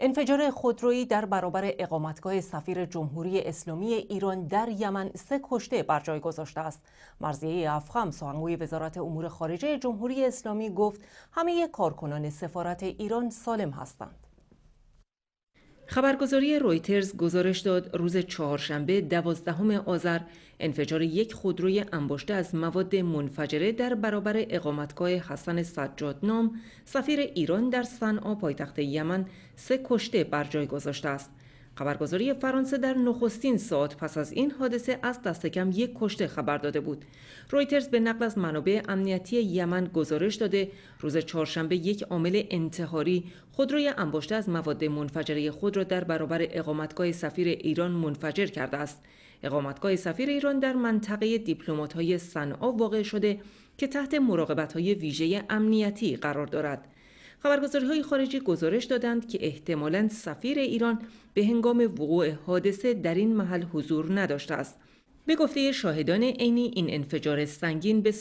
انفجار خودرویی در برابر اقامتگاه سفیر جمهوری اسلامی ایران در یمن سه کشته بر جای گذاشته است مرزیه افخم سخنگوی وزارت امور خارجه جمهوری اسلامی گفت همه کارکنان سفارت ایران سالم هستند خبرگزاری رویترز گزارش داد روز چهارشنبه دوازدهم آذر انفجار یک خودروی انباشته از مواد منفجره در برابر اقامتگاه حسن سجاد نام سفیر ایران در صنعا پایتخت یمن سه کشته بر جای گذاشته است خبرگزاری فرانسه در نخستین ساعت پس از این حادثه از دست کم یک کشته خبر داده بود. رویترز به نقل از منابع امنیتی یمن گزارش داده روز چهارشنبه یک عامل انتحاری خودروی انباشته از مواد منفجره خود را در برابر اقامتگاه سفیر ایران منفجر کرده است. اقامتگاه سفیر ایران در منطقه های صنعا واقع شده که تحت های ویژه امنیتی قرار دارد. های خارجی گزارش دادند که احتمالاً سفیر ایران به هنگام وقوع حادثه در این محل حضور نداشته است. به گفته شاهدان عینی این انفجار سنگین به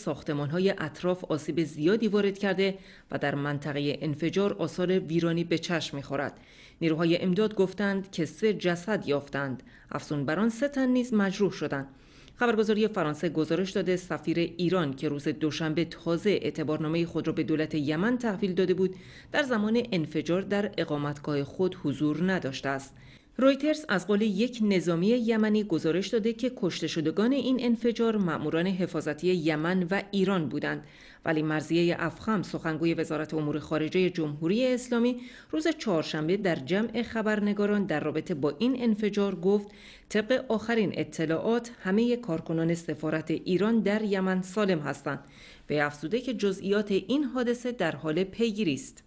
های اطراف آسیب زیادی وارد کرده و در منطقه انفجار آثار ویرانی به چشم خورد، نیروهای امداد گفتند که سه جسد یافتند افزون بران سه تن نیز مجروح شدند خبرگزاری فرانسه گزارش داده سفیر ایران که روز دوشنبه تازه اعتبارنامه خود را به دولت یمن تحویل داده بود در زمان انفجار در اقامتگاه خود حضور نداشته است رویترز از قول یک نظامی یمنی گزارش داده که کشته شدگان این انفجار مأموران حفاظتی یمن و ایران بودند ولی مرزیه افخم سخنگوی وزارت امور خارجه جمهوری اسلامی روز چهارشنبه در جمع خبرنگاران در رابطه با این انفجار گفت طبق آخرین اطلاعات همه کارکنان سفارت ایران در یمن سالم هستند به افزوده که جزئیات این حادثه در حال پیگیری است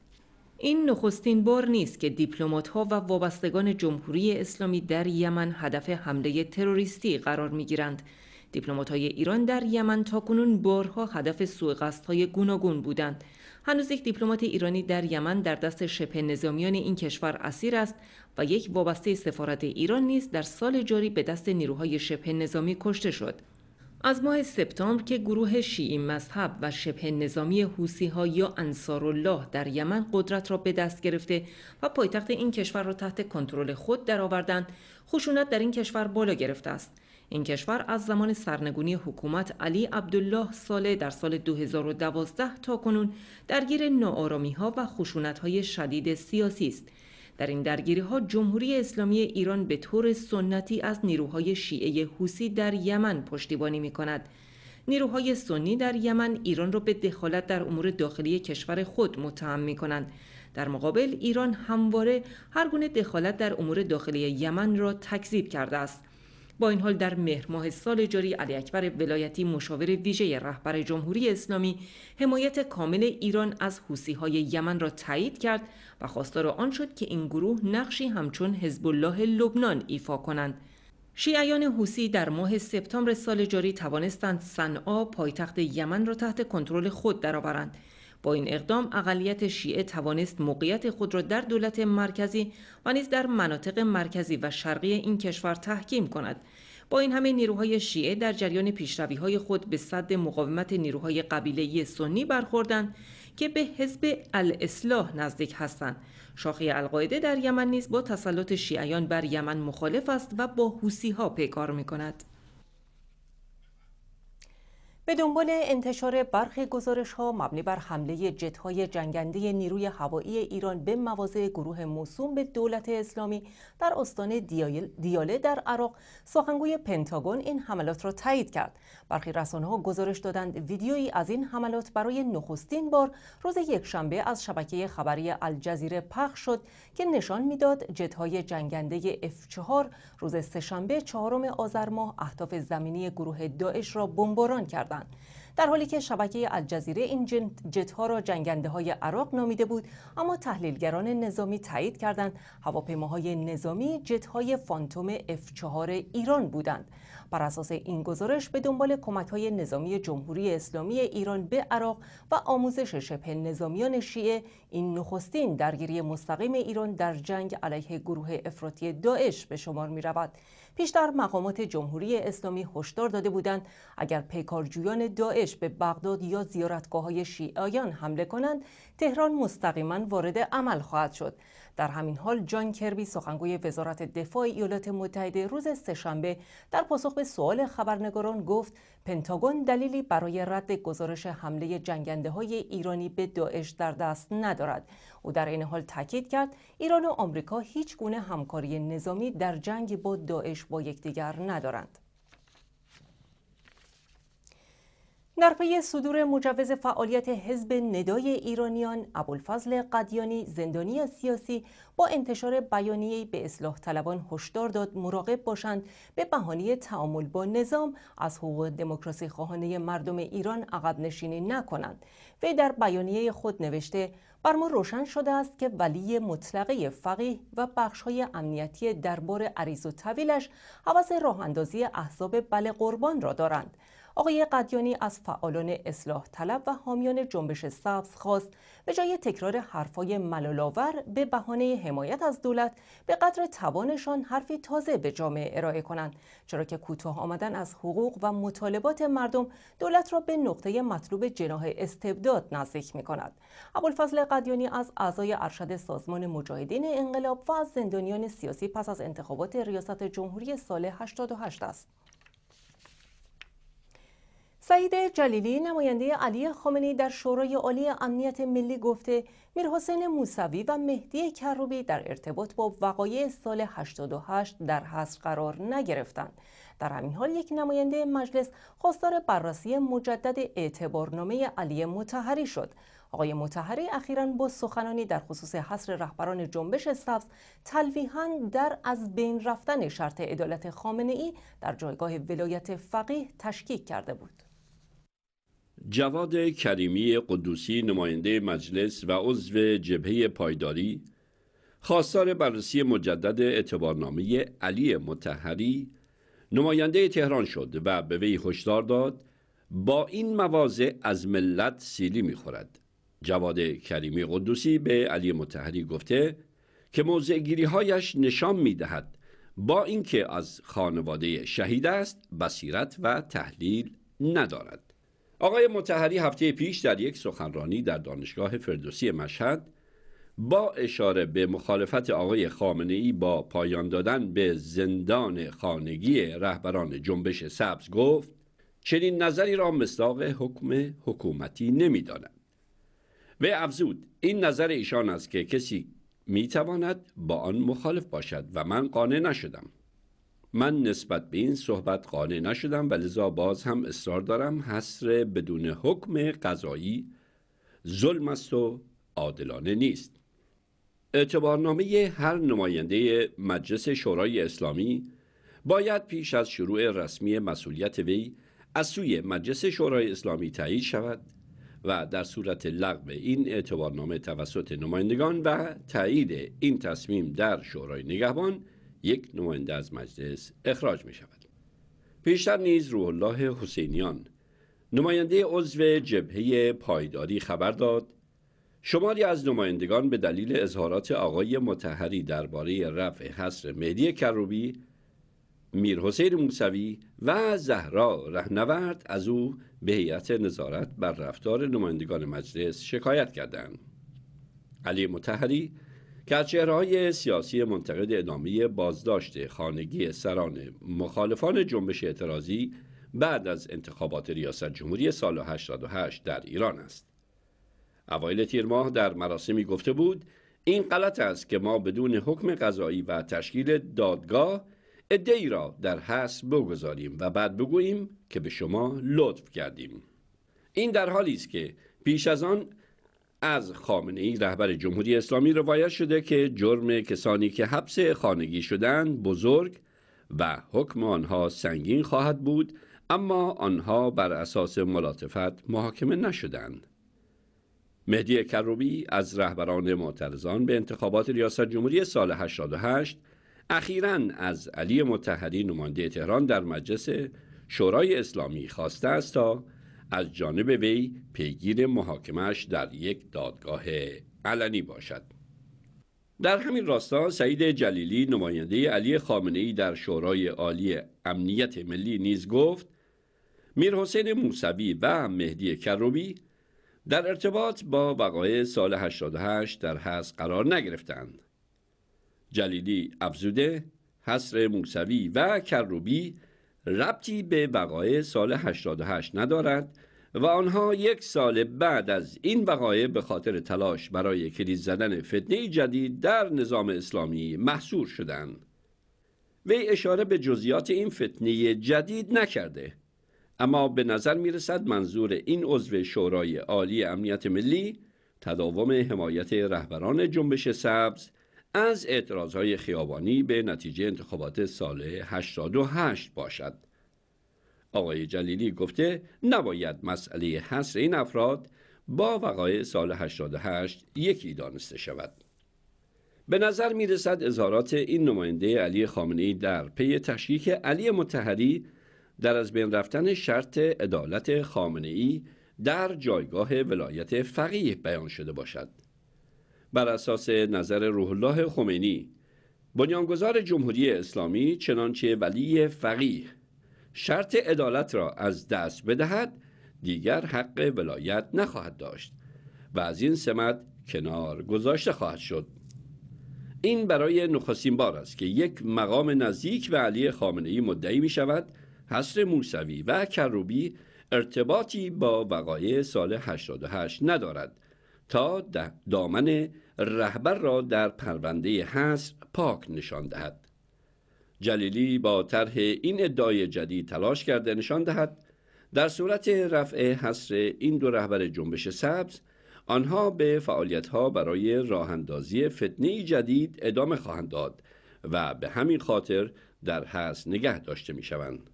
این نخستین بار نیست که دیپلمات ها و وابستگان جمهوری اسلامی در یمن هدف حمله تروریستی قرار می گیرند. های ایران در یمن تا کنون بارها هدف سوء های گوناگون بودند. هنوز یک دیپلمات ایرانی در یمن در دست شبه نظامیان این کشور اسیر است و یک وابسته سفارت ایران نیز در سال جاری به دست نیروهای شبه نظامی کشته شد. از ماه سپتامبر که گروه شیعی مذهب و شبه نظامی حوسی ها یا انصار الله در یمن قدرت را به دست گرفته و پایتخت این کشور را تحت کنترل خود درآوردند، خشونت در این کشور بالا گرفته است. این کشور از زمان سرنگونی حکومت علی عبدالله ساله در سال 2012 تا کنون درگیر نارامی ها و خشونت های شدید سیاسی است. در این درگیری ها جمهوری اسلامی ایران به طور سنتی از نیروهای شیعه حوسی در یمن پشتیبانی می کند. نیروهای سنی در یمن ایران را به دخالت در امور داخلی کشور خود متهم می کنند. در مقابل ایران همواره هر گونه دخالت در امور داخلی یمن را تکذیب کرده است. با این حال در مهر ماه سال جاری علی اکبر ولایتی مشاور ویژه رهبر جمهوری اسلامی حمایت کامل ایران از های یمن را تایید کرد و خواستار آن شد که این گروه نقشی همچون حزب الله لبنان ایفا کنند شیعیان حوسی در ماه سپتامبر سال جاری توانستند صنعا پایتخت یمن را تحت کنترل خود درآورند با این اقدام اقلیت شیعه توانست موقعیت خود را در دولت مرکزی و نیز در مناطق مرکزی و شرقی این کشور تحکیم کند با این همه نیروهای شیعه در جریان های خود به صد مقاومت نیروهای قبیله سنی برخوردند که به حزب الاصلاح نزدیک هستند شاخه القاعده در یمن نیز با تسلط شیعیان بر یمن مخالف است و با حوسی ها پیکار می کند به دنبال انتشار برخی گزارش ها مبنی بر حمله جت های جنگنده نیروی هوایی ایران به مواضع گروه موسوم به دولت اسلامی در استان دیاله در عراق سخنگوی پنتاگون این حملات را تایید کرد برخی رسانه ها گزارش دادند ویدیویی از این حملات برای نخستین بار روز یکشنبه از شبکه خبری الجزیره پخش شد که نشان میداد جت های جنگنده F4 روز سهشنبه چهارم آذر ماه اهداف زمینی گروه داعش را بمباران کردند در حالی که شبکه الجزیره این جت را جنگنده های عراق نامیده بود اما تحلیلگران نظامی تایید کردند هواپیماهای نظامی جت فانتوم F4 ایران بودند بر اساس این گزارش به دنبال کمک های نظامی جمهوری اسلامی ایران به عراق و آموزش شبه نظامیان شیعه این نخستین درگیری مستقیم ایران در جنگ علیه گروه افراطی داعش به شمار می بیشتر مقامات جمهوری اسلامی هشدار داده بودند اگر پیکارجویان داعش به بغداد یا زیارتگاه های شیعیان حمله کنند تهران مستقیما وارد عمل خواهد شد در همین حال جان کربی سخنگوی وزارت دفاع ایالات متحده روز سهشنبه در پاسخ به سوال خبرنگاران گفت پنتاگون دلیلی برای رد گزارش حمله جنگنده های ایرانی به داعش در دست ندارد او در این حال تاکید کرد ایران و آمریکا هیچ گونه همکاری نظامی در جنگ با داعش با یکدیگر ندارند. در پی صدور مجوز فعالیت حزب ندای ایرانیان ابوالفضل قدیانی زندانی سیاسی با انتشار بیانیه به اصلاح طلبان هشدار داد مراقب باشند به بهانه تعامل با نظام از حقوق دموکراسی خواهانه مردم ایران عقب نشینی نکنند وی در بیانیه خود نوشته بر ما روشن شده است که ولی مطلقه فقیه و بخشهای امنیتی دربار عریض و طویلش حوض راه اندازی احزاب بل قربان را دارند آقای قدیانی از فعالان اصلاح طلب و حامیان جنبش سبز خواست به جای تکرار حرفای ملالاور به بهانه حمایت از دولت به قدر توانشان حرفی تازه به جامعه ارائه کنند چرا که کوتاه آمدن از حقوق و مطالبات مردم دولت را به نقطه مطلوب جناح استبداد نزدیک می کند ابوالفضل قدیانی از اعضای ارشد سازمان مجاهدین انقلاب و از زندانیان سیاسی پس از انتخابات ریاست جمهوری سال 88 است سعید جلیلی نماینده علی خامنی در شورای عالی امنیت ملی گفته میرحسین موسوی و مهدی کروبی در ارتباط با وقایع سال 88 در حصر قرار نگرفتند در همین حال یک نماینده مجلس خواستار بررسی مجدد اعتبارنامه علی متحری شد آقای متحری اخیرا با سخنانی در خصوص حصر رهبران جنبش سبز تلویحا در از بین رفتن شرط عدالت خامنه ای در جایگاه ولایت فقیه تشکیک کرده بود جواد کریمی قدوسی نماینده مجلس و عضو جبهه پایداری خواستار بررسی مجدد اعتبارنامه علی متحری نماینده تهران شد و به وی هشدار داد با این مواضع از ملت سیلی میخورد جواد کریمی قدوسی به علی متحری گفته که گیری هایش نشان میدهد با اینکه از خانواده شهید است بصیرت و تحلیل ندارد آقای متحری هفته پیش در یک سخنرانی در دانشگاه فردوسی مشهد با اشاره به مخالفت آقای خامنه ای با پایان دادن به زندان خانگی رهبران جنبش سبز گفت چنین نظری را مصداق حکم حکومتی داند. و افزود این نظر ایشان است که کسی تواند با آن مخالف باشد و من قانع نشدم من نسبت به این صحبت قانع نشدم و لذا باز هم اصرار دارم حصر بدون حکم قضایی ظلم است و عادلانه نیست اعتبارنامه هر نماینده مجلس شورای اسلامی باید پیش از شروع رسمی مسئولیت وی از سوی مجلس شورای اسلامی تایید شود و در صورت لغو این اعتبارنامه توسط نمایندگان و تایید این تصمیم در شورای نگهبان یک نماینده از مجلس اخراج می شود. پیشتر نیز روح الله حسینیان نماینده عضو جبهه پایداری خبر داد شماری از نمایندگان به دلیل اظهارات آقای متحری درباره رفع حصر مهدی کروبی حسین موسوی و زهرا رهنورد از او به هیئت نظارت بر رفتار نمایندگان مجلس شکایت کردند علی متحری چهرههای سیاسی منتقد ادامه بازداشت خانگی سران مخالفان جنبش اعتراضی بعد از انتخابات ریاست جمهوری سال 88 در ایران است. اوایل تیر ماه در مراسمی گفته بود این غلط است که ما بدون حکم قضایی و تشکیل دادگاه ادعی را در حس بگذاریم و بعد بگوییم که به شما لطف کردیم این در حالی است که پیش از آن از خامنه ای رهبر جمهوری اسلامی روایت شده که جرم کسانی که حبس خانگی شدند بزرگ و حکم آنها سنگین خواهد بود اما آنها بر اساس ملاطفت محاکمه نشدند مهدی کروبی از رهبران معترضان به انتخابات ریاست جمهوری سال 88 اخیرا از علی متحری نماینده تهران در مجلس شورای اسلامی خواسته است تا از جانب وی پیگیر محاکمش در یک دادگاه علنی باشد در همین راستا سعید جلیلی نماینده علی خامنه ای در شورای عالی امنیت ملی نیز گفت میرحسین موسوی و مهدی کروبی در ارتباط با وقایع سال 88 در حس قرار نگرفتند جلیلی افزوده حصر موسوی و کروبی ربطی به وقایع سال 88 ندارد و آنها یک سال بعد از این وقایع به خاطر تلاش برای کلید زدن فتنه جدید در نظام اسلامی محصور شدند. وی اشاره به جزیات این فتنه جدید نکرده اما به نظر می رسد منظور این عضو شورای عالی امنیت ملی تداوم حمایت رهبران جنبش سبز از های خیابانی به نتیجه انتخابات سال 88 باشد آقای جلیلی گفته نباید مسئله حصر این افراد با وقایع سال 88 یکی دانسته شود به نظر می رسد اظهارات این نماینده علی خامنه در پی تشکیک علی متحری در از بین رفتن شرط عدالت خامنه در جایگاه ولایت فقیه بیان شده باشد بر اساس نظر روح الله خمینی بنیانگذار جمهوری اسلامی چنانچه ولی فقیه شرط عدالت را از دست بدهد دیگر حق ولایت نخواهد داشت و از این سمت کنار گذاشته خواهد شد این برای نخستین بار است که یک مقام نزدیک به علی خامنه ای مدعی می شود حصر موسوی و کروبی ارتباطی با وقایع سال 88 ندارد تا دامن رهبر را در پرونده حصر پاک نشان دهد جلیلی با طرح این ادعای جدید تلاش کرده نشان دهد در صورت رفع حصر این دو رهبر جنبش سبز آنها به فعالیتها برای راه اندازی فتنه جدید ادامه خواهند داد و به همین خاطر در حصر نگه داشته می شوند.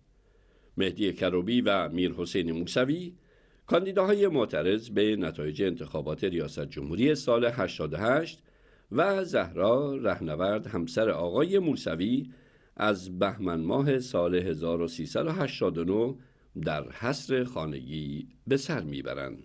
مهدی کروبی و میر حسین موسوی کاندیداهای معترض به نتایج انتخابات ریاست جمهوری سال 88 و زهرا رهنورد همسر آقای موسوی از بهمن ماه سال 1389 در حصر خانگی به سر میبرند.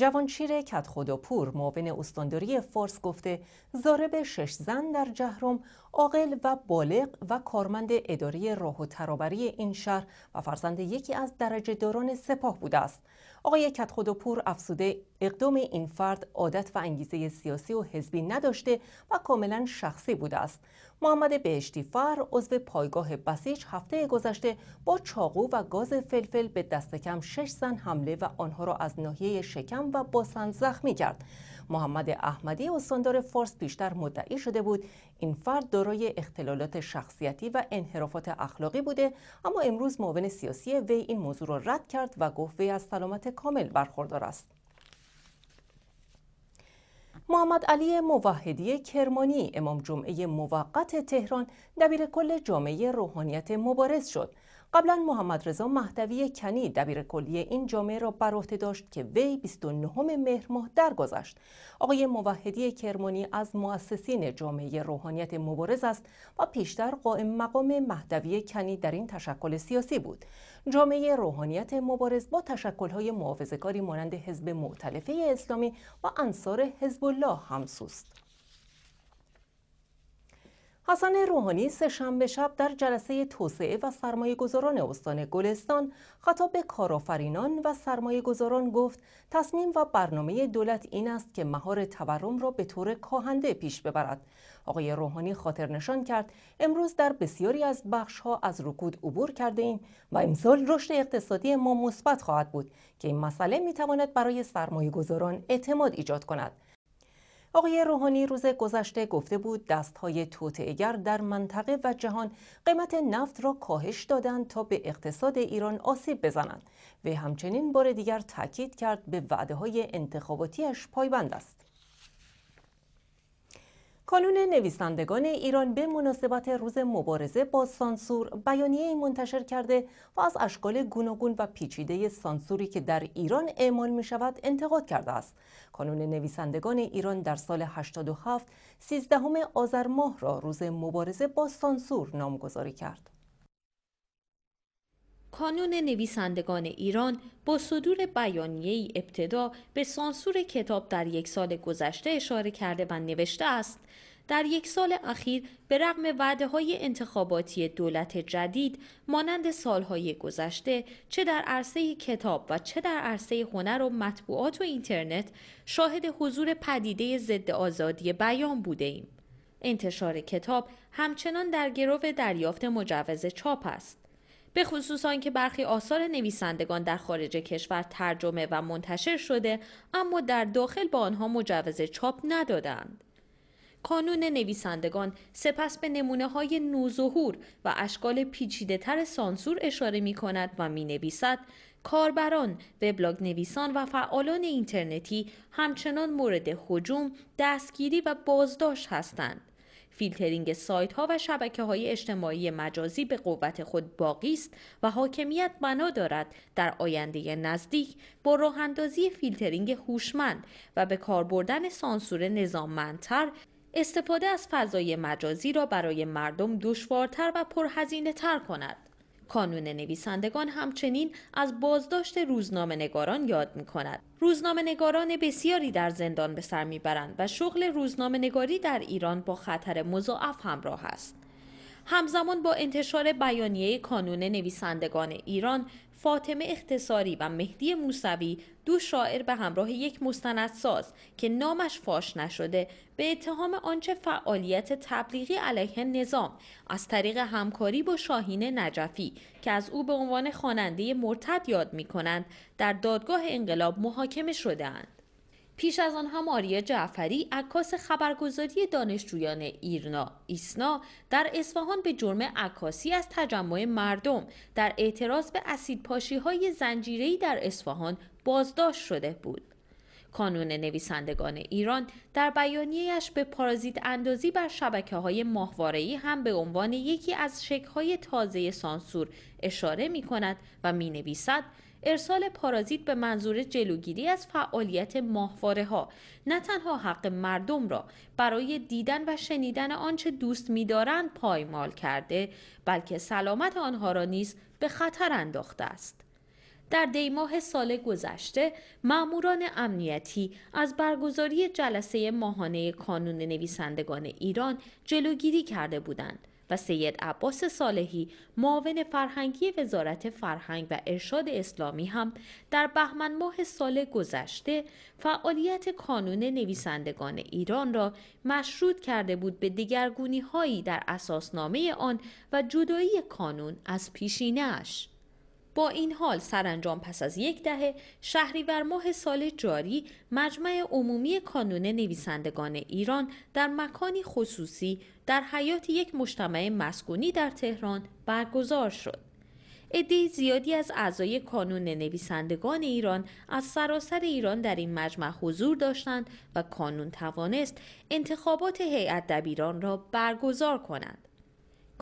کت کتخداپور معاون استانداری فارس گفته زارب شش زن در جهرم عاقل و بالغ و کارمند اداری راه و ترابری این شهر و فرزند یکی از درجه داران سپاه بوده است آقای خودپور افسوده اقدام این فرد عادت و انگیزه سیاسی و حزبی نداشته و کاملا شخصی بوده است محمد بهشتی فر عضو پایگاه بسیج هفته گذشته با چاقو و گاز فلفل به دست کم شش زن حمله و آنها را از ناحیه شکم و باسن زخمی کرد محمد احمدی استاندار فارس بیشتر مدعی شده بود این فرد دارای اختلالات شخصیتی و انحرافات اخلاقی بوده اما امروز معاون سیاسی وی این موضوع را رد کرد و گفت وی از سلامت کامل برخوردار است محمد علی موحدی کرمانی امام جمعه موقت تهران دبیر کل جامعه روحانیت مبارز شد قبلا محمد رضا مهدوی کنی دبیر کلی این جامعه را بر عهده داشت که وی 29 مهر ماه درگذشت آقای موحدی کرمانی از مؤسسین جامعه روحانیت مبارز است و پیشتر قائم مقام مهدوی کنی در این تشکل سیاسی بود جامعه روحانیت مبارز با تشکل‌های محافظه‌کاری مانند حزب معتلفه اسلامی و انصار حزب الله همسوست حسن روحانی سه شنبه شب در جلسه توسعه و سرمایه گذاران استان گلستان خطاب به کارآفرینان و سرمایه گذاران گفت تصمیم و برنامه دولت این است که مهار تورم را به طور کاهنده پیش ببرد. آقای روحانی خاطر نشان کرد امروز در بسیاری از بخش ها از رکود عبور کرده ایم و امسال رشد اقتصادی ما مثبت خواهد بود که این مسئله می تواند برای سرمایه گذاران اعتماد ایجاد کند. آقای روحانی روز گذشته گفته بود دستهای توطعهگر در منطقه و جهان قیمت نفت را کاهش دادند تا به اقتصاد ایران آسیب بزنند و همچنین بار دیگر تاکید کرد به وعده های انتخاباتیش پایبند است کانون نویسندگان ایران به مناسبت روز مبارزه با سانسور بیانیه منتشر کرده و از اشکال گوناگون و پیچیده سانسوری که در ایران اعمال می شود انتقاد کرده است. کانون نویسندگان ایران در سال 87 13 آذر ماه را روز مبارزه با سانسور نامگذاری کرد. کانون نویسندگان ایران با صدور بیانیه ابتدا به سانسور کتاب در یک سال گذشته اشاره کرده و نوشته است در یک سال اخیر به رغم وعده های انتخاباتی دولت جدید مانند سالهای گذشته چه در عرصه کتاب و چه در عرصه هنر و مطبوعات و اینترنت شاهد حضور پدیده ضد آزادی بیان بوده ایم. انتشار کتاب همچنان در گرو دریافت مجوز چاپ است. به خصوص آنکه برخی آثار نویسندگان در خارج کشور ترجمه و منتشر شده اما در داخل با آنها مجوز چاپ ندادند. کانون نویسندگان سپس به نمونه های نوظهور و اشکال پیچیده تر سانسور اشاره می کند و می نویسد کاربران، وبلاگ نویسان و فعالان اینترنتی همچنان مورد حجوم، دستگیری و بازداشت هستند. فیلترینگ سایت ها و شبکه های اجتماعی مجازی به قوت خود باقی است و حاکمیت بنا دارد در آینده نزدیک با راهاندازی فیلترینگ هوشمند و به کار بردن سانسور نظاممندتر استفاده از فضای مجازی را برای مردم دشوارتر و پرهزینه تر کند. کانون نویسندگان همچنین از بازداشت روزنامه نگاران یاد می کند. روزنامه نگاران بسیاری در زندان به سر میبرند و شغل روزنامه نگاری در ایران با خطر مضاعف همراه است. همزمان با انتشار بیانیه کانون نویسندگان ایران فاطمه اختصاری و مهدی موسوی دو شاعر به همراه یک مستندساز که نامش فاش نشده به اتهام آنچه فعالیت تبلیغی علیه نظام از طریق همکاری با شاهین نجفی که از او به عنوان خواننده مرتد یاد می کنند در دادگاه انقلاب محاکمه اند. پیش از آن هم آریا جعفری عکاس خبرگزاری دانشجویان ایرنا ایسنا در اصفهان به جرم عکاسی از تجمع مردم در اعتراض به پاشی های زنجیری در اصفهان بازداشت شده بود کانون نویسندگان ایران در بیانیهش به پارازیت اندازی بر شبکه های هم به عنوان یکی از های تازه سانسور اشاره می کند و می نویسد ارسال پارازیت به منظور جلوگیری از فعالیت ماهواره ها نه تنها حق مردم را برای دیدن و شنیدن آنچه دوست می‌دارند پایمال کرده بلکه سلامت آنها را نیز به خطر انداخته است. در دیماه سال گذشته ماموران امنیتی از برگزاری جلسه ماهانه کانون نویسندگان ایران جلوگیری کرده بودند و سید عباس صالحی معاون فرهنگی وزارت فرهنگ و ارشاد اسلامی هم در بهمن ماه سال گذشته فعالیت کانون نویسندگان ایران را مشروط کرده بود به دگرگونی هایی در اساسنامه آن و جدایی کانون از پیشینهاش با این حال سرانجام پس از یک دهه شهریور ماه سال جاری مجمع عمومی کانون نویسندگان ایران در مکانی خصوصی در حیات یک مجتمع مسکونی در تهران برگزار شد. عده زیادی از اعضای کانون نویسندگان ایران از سراسر ایران در این مجمع حضور داشتند و کانون توانست انتخابات هیئت دبیران را برگزار کند.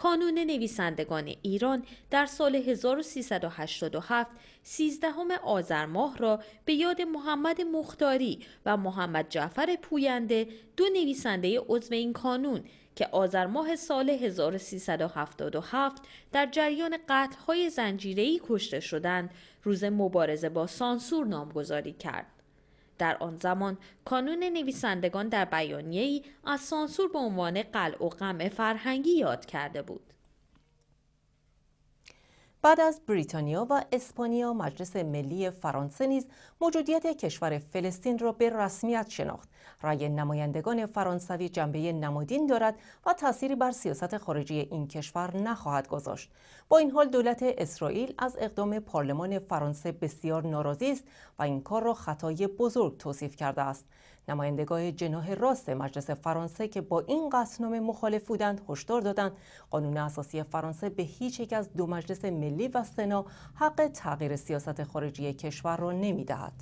کانون نویسندگان ایران در سال 1387 13 آذر ماه را به یاد محمد مختاری و محمد جعفر پوینده دو نویسنده عضو این کانون که آذر ماه سال 1377 در جریان قتل‌های زنجیره‌ای کشته شدند روز مبارزه با سانسور نامگذاری کرد. در آن زمان کانون نویسندگان در بیانیه‌ای از سانسور به عنوان قلع و قمع فرهنگی یاد کرده بود بعد از بریتانیا و اسپانیا مجلس ملی فرانسه نیز موجودیت کشور فلسطین را به رسمیت شناخت رأی نمایندگان فرانسوی جنبه نمادین دارد و تأثیری بر سیاست خارجی این کشور نخواهد گذاشت با این حال دولت اسرائیل از اقدام پارلمان فرانسه بسیار ناراضی است و این کار را خطای بزرگ توصیف کرده است نمایندگان جناح راست مجلس فرانسه که با این قصنامه مخالف بودند هشدار دادند قانون اساسی فرانسه به هیچ یک از دو مجلس ملی و سنا حق تغییر سیاست خارجی کشور را نمیدهد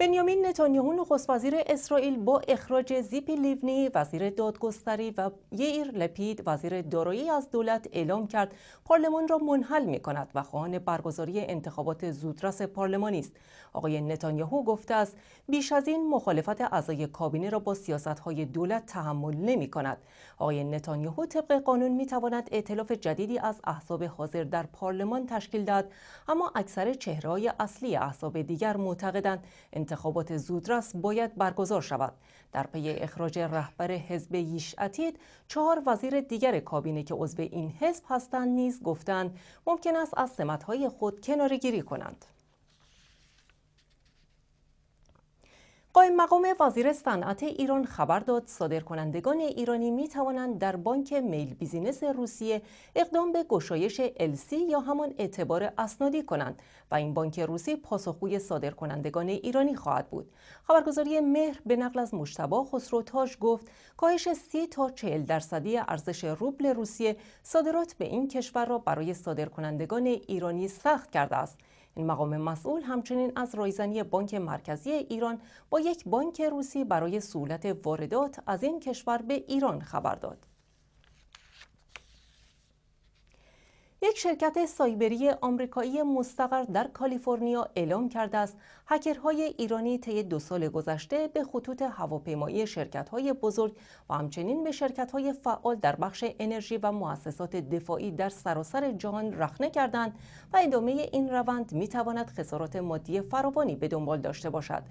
بنیامین نتانیاهو نخست وزیر اسرائیل با اخراج زیپی لیونی وزیر دادگستری و یئیر لپید وزیر دارایی از دولت اعلام کرد پارلمان را منحل می کند و خواهان برگزاری انتخابات زودرس پارلمانی است آقای نتانیاهو گفته است بیش از این مخالفت اعضای کابینه را با سیاست های دولت تحمل نمی کند آقای نتانیاهو طبق قانون می تواند ائتلاف جدیدی از احزاب حاضر در پارلمان تشکیل دهد اما اکثر چهرههای اصلی احزاب دیگر معتقدند انتخابات زودرس باید برگزار شود در پی اخراج رهبر حزب یشعتید، چهار وزیر دیگر کابینه که عضو این حزب هستند نیز گفتند ممکن است از سمتهای خود کنارگیری کنند قایم مقام وزیر صنعت ایران خبر داد صادرکنندگان ایرانی می توانند در بانک میل بیزینس روسیه اقدام به گشایش السی یا همان اعتبار اسنادی کنند و این بانک روسی پاسخگوی صادرکنندگان ایرانی خواهد بود خبرگزاری مهر به نقل از مشتبا خسرو گفت کاهش سی تا 40 درصدی ارزش روبل روسیه صادرات به این کشور را برای صادرکنندگان ایرانی سخت کرده است این مقام مسئول همچنین از رایزنی بانک مرکزی ایران با یک بانک روسی برای سهولت واردات از این کشور به ایران خبر داد. یک شرکت سایبری آمریکایی مستقر در کالیفرنیا اعلام کرده است هکرهای ایرانی طی دو سال گذشته به خطوط هواپیمایی شرکت‌های بزرگ و همچنین به شرکت‌های فعال در بخش انرژی و مؤسسات دفاعی در سراسر جهان رخنه کردند و ادامه این روند می‌تواند خسارات مادی فراوانی به دنبال داشته باشد.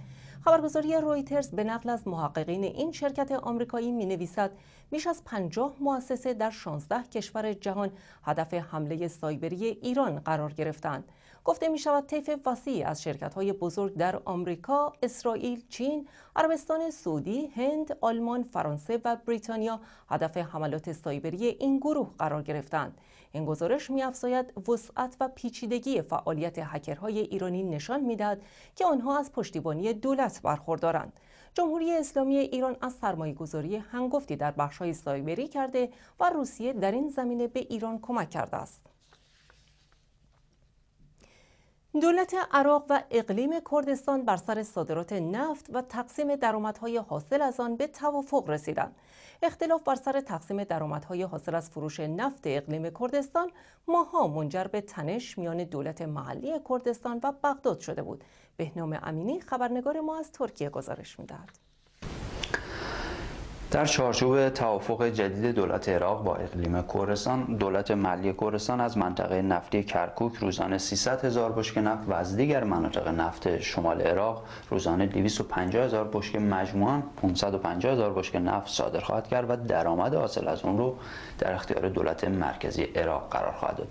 خبرگزاری رویترز به نقل از محققین این شرکت آمریکایی می نویسد میش از 50 مؤسسه در 16 کشور جهان هدف حمله سایبری ایران قرار گرفتند. گفته می شود طیف وسیعی از شرکت های بزرگ در آمریکا، اسرائیل، چین، عربستان سعودی، هند، آلمان، فرانسه و بریتانیا هدف حملات سایبری این گروه قرار گرفتند. این گزارش میافزاید وسعت و پیچیدگی فعالیت هکرهای ایرانی نشان میدهد که آنها از پشتیبانی دولت برخوردارند جمهوری اسلامی ایران از سرمایه گذاری هنگفتی در بخشهای سایبری کرده و روسیه در این زمینه به ایران کمک کرده است دولت عراق و اقلیم کردستان بر سر صادرات نفت و تقسیم درآمدهای حاصل از آن به توافق رسیدند. اختلاف بر سر تقسیم درآمدهای حاصل از فروش نفت اقلیم کردستان ماها منجر به تنش میان دولت محلی کردستان و بغداد شده بود. بهنام امینی خبرنگار ما از ترکیه گزارش میدهد. در چارچوب توافق جدید دولت عراق با اقلیم کردستان دولت ملی کردستان از منطقه نفتی کرکوک روزانه 300 هزار بشک نفت و از دیگر مناطق نفت شمال عراق روزانه 250 هزار بشک مجموعا 550 هزار بشک نفت صادر خواهد کرد و درآمد حاصل از اون رو در اختیار دولت مرکزی عراق قرار خواهد داد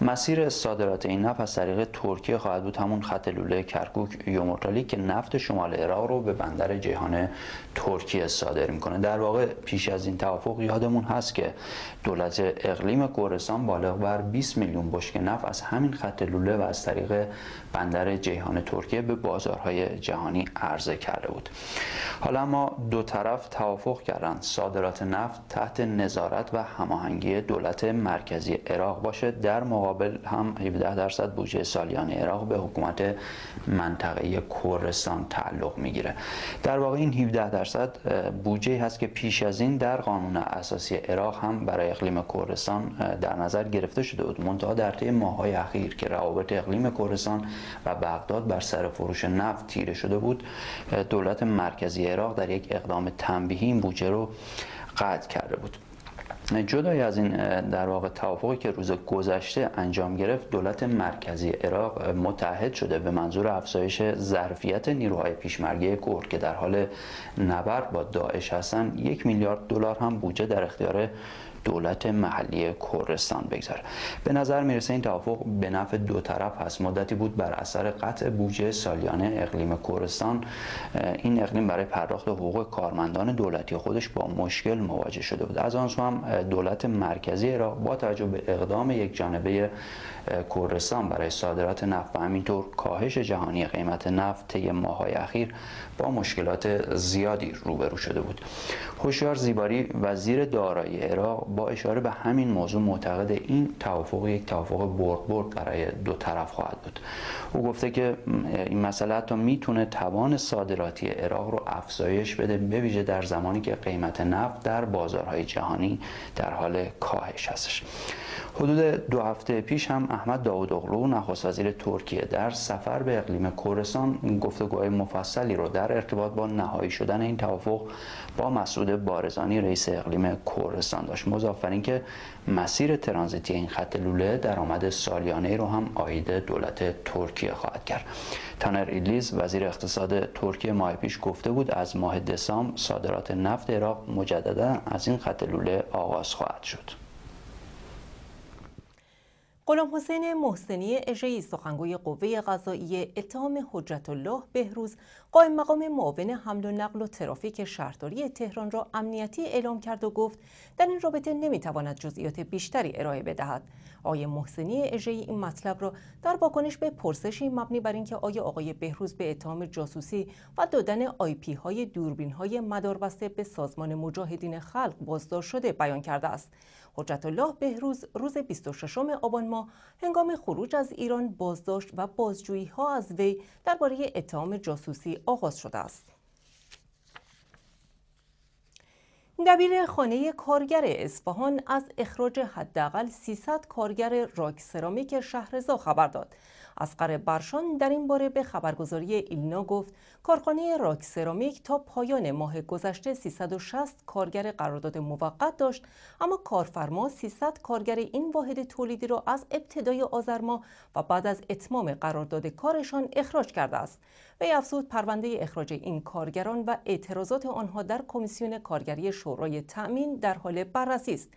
مسیر صادرات این نفت از طریق ترکیه خواهد بود همون خط لوله کرکوک یومورتالی که نفت شمال عراق رو به بندر جهان ترکیه صادر میکنه در واقع پیش از این توافق یادمون هست که دولت اقلیم گورستان بالغ بر 20 میلیون بشک نفت از همین خط لوله و از طریق بندر جیهان ترکیه به بازارهای جهانی عرضه کرده بود حالا ما دو طرف توافق کردند صادرات نفت تحت نظارت و هماهنگی دولت مرکزی عراق باشه در مقابل هم 17 درصد بودجه سالیان عراق به حکومت منطقه کردستان تعلق میگیره در واقع این 17 درصد بودجه هست که پیش از این در قانون اساسی عراق هم برای اقلیم کردستان در نظر گرفته شده بود منتها در طی ماهای اخیر که روابط اقلیم کردستان و بغداد بر سر فروش نفت تیره شده بود دولت مرکزی عراق در یک اقدام تنبیهی این بودجه رو قطع کرده بود جدای از این در واقع توافقی که روز گذشته انجام گرفت دولت مرکزی عراق متحد شده به منظور افزایش ظرفیت نیروهای پیشمرگه کرد که در حال نبرد با داعش هستن یک میلیارد دلار هم بودجه در اختیار دولت محلی کردستان بگذاره به نظر میرسه این توافق به نفع دو طرف هست مدتی بود بر اثر قطع بودجه سالیانه اقلیم کردستان این اقلیم برای پرداخت حقوق کارمندان دولتی خودش با مشکل مواجه شده بود از آن سو هم دولت مرکزی را با توجه به اقدام یک جانبه کردستان برای صادرات نفت و همینطور کاهش جهانی قیمت نفت طی ماههای اخیر با مشکلات زیادی روبرو شده بود هوشیار زیباری وزیر دارایی عراق با اشاره به همین موضوع معتقد این توافق یک توافق برد برد برای دو طرف خواهد بود او گفته که این مسئله حتی میتونه توان صادراتی عراق رو افزایش بده به ویژه در زمانی که قیمت نفت در بازارهای جهانی در حال کاهش هستش حدود دو هفته پیش هم احمد داود اغلو نخست وزیر ترکیه در سفر به اقلیم کورسان گفتگوهای مفصلی رو در ارتباط با نهایی شدن این توافق با مسعود بارزانی رئیس اقلیم کردستان داشت مضاف که مسیر ترانزیتی این خط لوله درآمد سالیانه رو هم آید دولت ترکیه خواهد کرد تانر ایدلیز وزیر اقتصاد ترکیه ماه پیش گفته بود از ماه دسام صادرات نفت عراق مجددا از این خط لوله آغاز خواهد شد غلام حسین محسنی اژهای سخنگوی قوه قضاییه اتهام حجت الله بهروز قائم مقام معاون حمل و نقل و ترافیک شهرداری تهران را امنیتی اعلام کرد و گفت در این رابطه نمیتواند جزئیات بیشتری ارائه بدهد آقای محسنی اژهای این مطلب را در واکنش به پرسشی مبنی بر اینکه آیا آقای بهروز به اتهام جاسوسی و دادن پی های دوربین های مداربسته به سازمان مجاهدین خلق بازداشت شده بیان کرده است حجت الله بهروز روز 26 آبان ماه هنگام خروج از ایران بازداشت و بازجویی ها از وی درباره اتهام جاسوسی آغاز شده است. دبیر خانه کارگر اصفهان از اخراج حداقل 300 کارگر راک سرامیک شهرزا خبر داد. اسقر برشان در این باره به خبرگزاری ایلنا گفت کارخانه راک سرامیک تا پایان ماه گذشته 360 کارگر قرارداد موقت داشت اما کارفرما 300 کارگر این واحد تولیدی را از ابتدای آذر ماه و بعد از اتمام قرارداد کارشان اخراج کرده است وی افزود پرونده اخراج این کارگران و اعتراضات آنها در کمیسیون کارگری شورای تأمین در حال بررسی است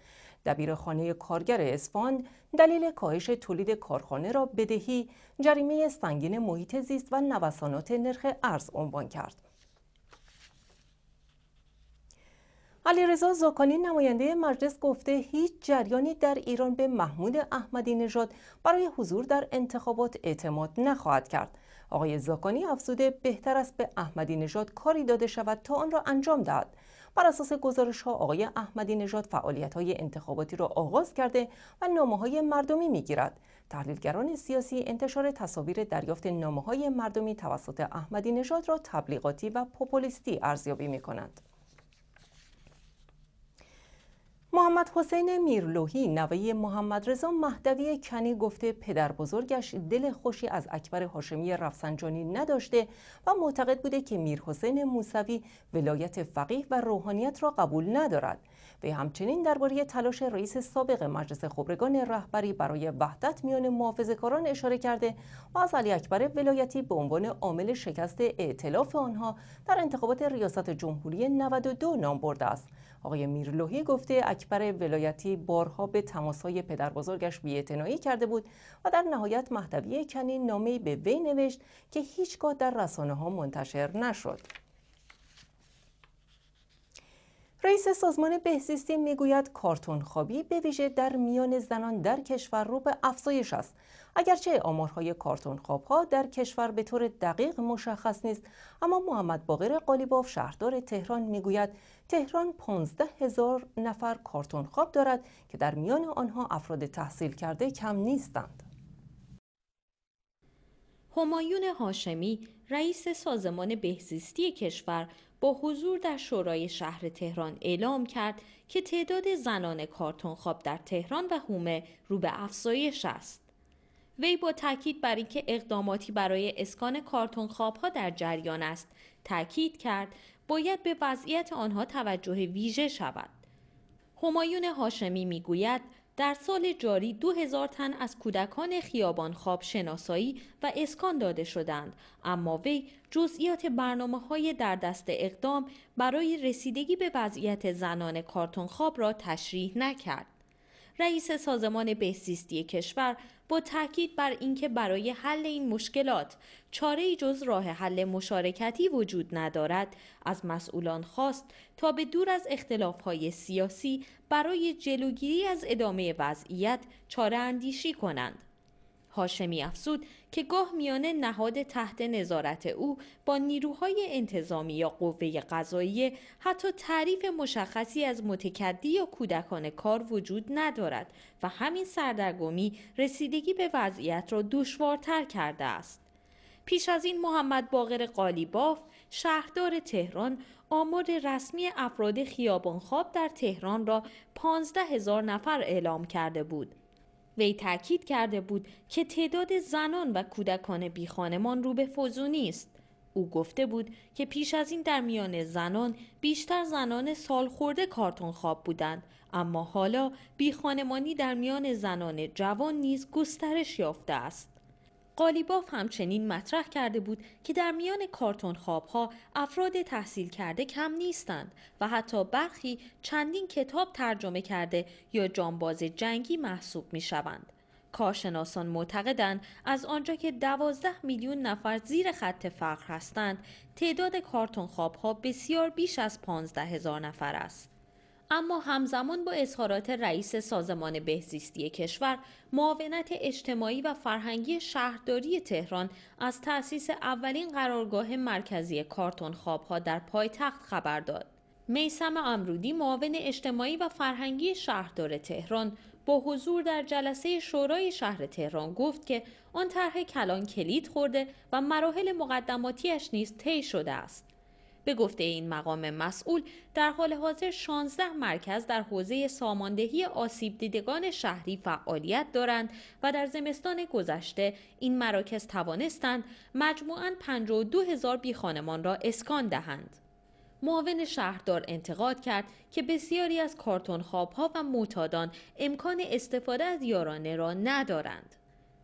خانه کارگر اسفان دلیل کاهش تولید کارخانه را بدهی جریمه سنگین محیط زیست و نوسانات نرخ ارز عنوان کرد علیرضا زاکانی نماینده مجلس گفته هیچ جریانی در ایران به محمود احمدی نژاد برای حضور در انتخابات اعتماد نخواهد کرد آقای زاکانی افزوده بهتر است به احمدی نژاد کاری داده شود تا آن را انجام دهد بر اساس گزارش ها آقای احمدی نژاد فعالیت های انتخاباتی را آغاز کرده و نامه های مردمی می تحلیلگران سیاسی انتشار تصاویر دریافت نامه های مردمی توسط احمدی نژاد را تبلیغاتی و پوپولیستی ارزیابی می محمد حسین میرلوهی نوه محمد رضا مهدوی کنی گفته پدر بزرگش دل خوشی از اکبر هاشمی رفسنجانی نداشته و معتقد بوده که میر حسین موسوی ولایت فقیه و روحانیت را قبول ندارد و همچنین درباره تلاش رئیس سابق مجلس خبرگان رهبری برای وحدت میان محافظه‌کاران اشاره کرده و از علی اکبر ولایتی به عنوان عامل شکست ائتلاف آنها در انتخابات ریاست جمهوری 92 نام برده است آقای میرلوهی گفته اکبر ولایتی بارها به تماسهای پدر بزرگش بیعتنائی کرده بود و در نهایت مهدوی کنی نامه به وی نوشت که هیچگاه در رسانه ها منتشر نشد. رئیس سازمان بهزیستی میگوید کارتون خوابی به ویژه در میان زنان در کشور رو به افزایش است اگرچه آمارهای کارتون ها در کشور به طور دقیق مشخص نیست اما محمد باقر قالیباف شهردار تهران میگوید تهران 15 هزار نفر کارتون خواب دارد که در میان آنها افراد تحصیل کرده کم نیستند همایون هاشمی رئیس سازمان بهزیستی کشور با حضور در شورای شهر تهران اعلام کرد که تعداد زنان کارتون خواب در تهران و هومه رو به افزایش است. وی با تاکید بر اینکه اقداماتی برای اسکان کارتون ها در جریان است تاکید کرد باید به وضعیت آنها توجه ویژه شود همایون هاشمی میگوید در سال جاری 2000 تن از کودکان خیابان خواب شناسایی و اسکان داده شدند اما وی جزئیات برنامه های در دست اقدام برای رسیدگی به وضعیت زنان کارتون خواب را تشریح نکرد رئیس سازمان بهزیستی کشور با تاکید بر اینکه برای حل این مشکلات چاره جز راه حل مشارکتی وجود ندارد از مسئولان خواست تا به دور از اختلافهای سیاسی برای جلوگیری از ادامه وضعیت چاره اندیشی کنند هاشمی افسود که گاه میان نهاد تحت نظارت او با نیروهای انتظامی یا قوه قضایی حتی تعریف مشخصی از متکدی یا کودکان کار وجود ندارد و همین سردرگمی رسیدگی به وضعیت را دشوارتر کرده است. پیش از این محمد باقر قالیباف شهردار تهران آمار رسمی افراد خیابانخواب در تهران را 15 هزار نفر اعلام کرده بود وی تاکید کرده بود که تعداد زنان و کودکان بیخانمان رو به فزونی است او گفته بود که پیش از این در میان زنان بیشتر زنان سال خورده کارتون خواب بودند اما حالا بی خانمانی در میان زنان جوان نیز گسترش یافته است قالیباف همچنین مطرح کرده بود که در میان کارتون خوابها افراد تحصیل کرده کم نیستند و حتی برخی چندین کتاب ترجمه کرده یا جانباز جنگی محسوب می شوند. کارشناسان معتقدند از آنجا که 12 میلیون نفر زیر خط فقر هستند، تعداد کارتون خوابها بسیار بیش از پانزده هزار نفر است. اما همزمان با اظهارات رئیس سازمان بهزیستی کشور معاونت اجتماعی و فرهنگی شهرداری تهران از تأسیس اولین قرارگاه مرکزی کارتون خوابها در پایتخت خبر داد میسم امرودی معاون اجتماعی و فرهنگی شهردار تهران با حضور در جلسه شورای شهر تهران گفت که آن طرح کلان کلید خورده و مراحل مقدماتیش نیز طی شده است به گفته این مقام مسئول در حال حاضر 16 مرکز در حوزه ساماندهی آسیب دیدگان شهری فعالیت دارند و در زمستان گذشته این مراکز توانستند مجموعاً 52 هزار بیخانمان را اسکان دهند. معاون شهردار انتقاد کرد که بسیاری از کارتون ها و معتادان امکان استفاده از یارانه را ندارند.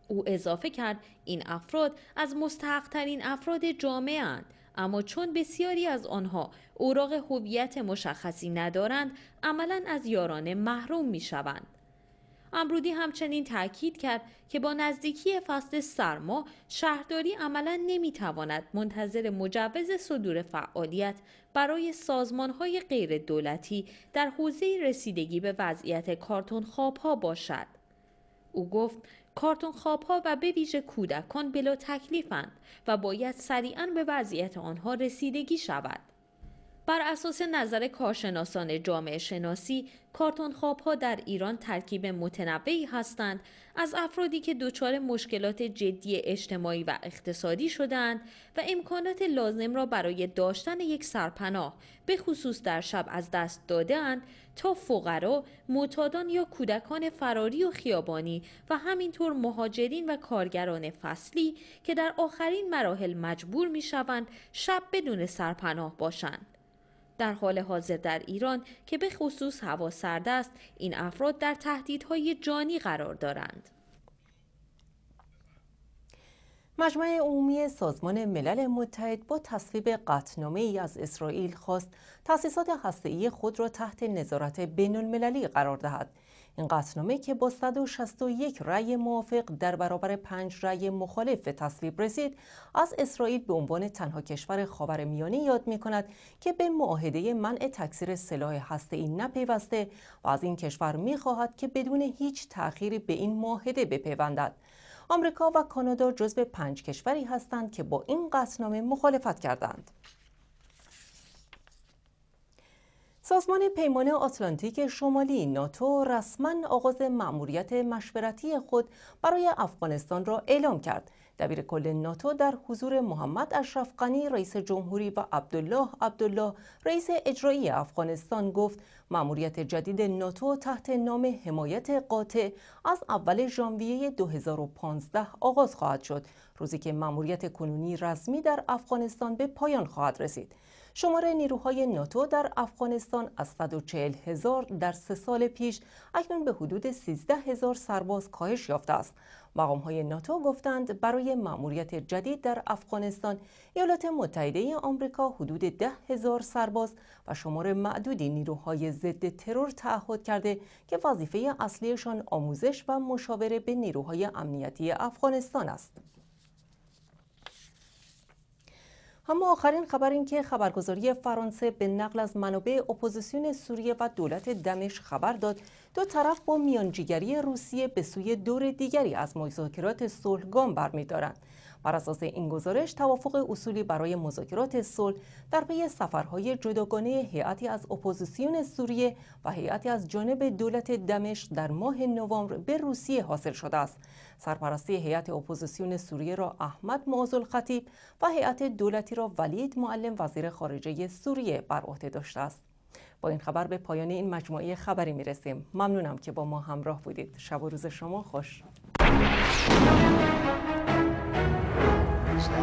او اضافه کرد این افراد از مستحقترین افراد جامعه اند اما چون بسیاری از آنها اوراق هویت مشخصی ندارند عملا از یارانه محروم می شوند. امرودی همچنین تاکید کرد که با نزدیکی فصل سرما شهرداری عملا نمیتواند منتظر مجوز صدور فعالیت برای سازمانهای غیر دولتی در حوزه رسیدگی به وضعیت کارتون خواب ها باشد. او گفت کارتون ها و به ویژه کودکان بلا تکلیفند و باید سریعا به وضعیت آنها رسیدگی شود بر اساس نظر کارشناسان جامعه شناسی کارتون خواب ها در ایران ترکیب متنوعی هستند از افرادی که دچار مشکلات جدی اجتماعی و اقتصادی شدند و امکانات لازم را برای داشتن یک سرپناه به خصوص در شب از دست دادند تا فقرا، معتادان یا کودکان فراری و خیابانی و همینطور مهاجرین و کارگران فصلی که در آخرین مراحل مجبور می شوند شب بدون سرپناه باشند. در حال حاضر در ایران که به خصوص هوا سرد است این افراد در تهدیدهای جانی قرار دارند مجمع عمومی سازمان ملل متحد با تصویب قطنامه ای از اسرائیل خواست تأسیسات هسته‌ای خود را تحت نظارت بین المللی قرار دهد این قطنامه که با 161 رأی موافق در برابر 5 رأی مخالف به تصویب رسید از اسرائیل به عنوان تنها کشور خاورمیانه یاد می کند که به معاهده منع تکثیر سلاح این نپیوسته و از این کشور می خواهد که بدون هیچ تأخیری به این معاهده بپیوندد آمریکا و کانادا جزو پنج کشوری هستند که با این قطعنامه مخالفت کردند. سازمان پیمان آتلانتیک شمالی ناتو رسما آغاز مأموریت مشورتی خود برای افغانستان را اعلام کرد. دبیر کل ناتو در حضور محمد اشرف غنی رئیس جمهوری و عبدالله عبدالله رئیس اجرایی افغانستان گفت مأموریت جدید ناتو تحت نام حمایت قاطع از اول ژانویه 2015 آغاز خواهد شد روزی که مأموریت کنونی رسمی در افغانستان به پایان خواهد رسید شماره نیروهای ناتو در افغانستان از 140 هزار در سه سال پیش اکنون به حدود 13 هزار سرباز کاهش یافته است. مقام های ناتو گفتند برای مأموریت جدید در افغانستان ایالات متحده آمریکا حدود 10 هزار سرباز و شمار معدودی نیروهای ضد ترور تعهد کرده که وظیفه اصلیشان آموزش و مشاوره به نیروهای امنیتی افغانستان است. اما آخرین خبر این که خبرگزاری فرانسه به نقل از منابع اپوزیسیون سوریه و دولت دمشق خبر داد دو طرف با میانجیگری روسیه به سوی دور دیگری از مذاکرات صلح گام برمیدارند بر اساس این گزارش توافق اصولی برای مذاکرات صلح در پی سفرهای جداگانه هیئتی از اپوزیسیون سوریه و هیئتی از جانب دولت دمشق در ماه نوامبر به روسیه حاصل شده است سرپرستی هیئت اپوزیسیون سوریه را احمد معزول خطیب و هیئت دولتی را ولید معلم وزیر خارجه سوریه بر عهده داشته است با این خبر به پایان این مجموعه خبری میرسیم ممنونم که با ما همراه بودید شب و روز شما خوش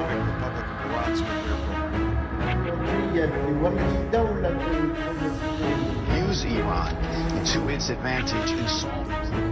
وليدعمك بالطبق الكويتس Use Iran to its advantage and solve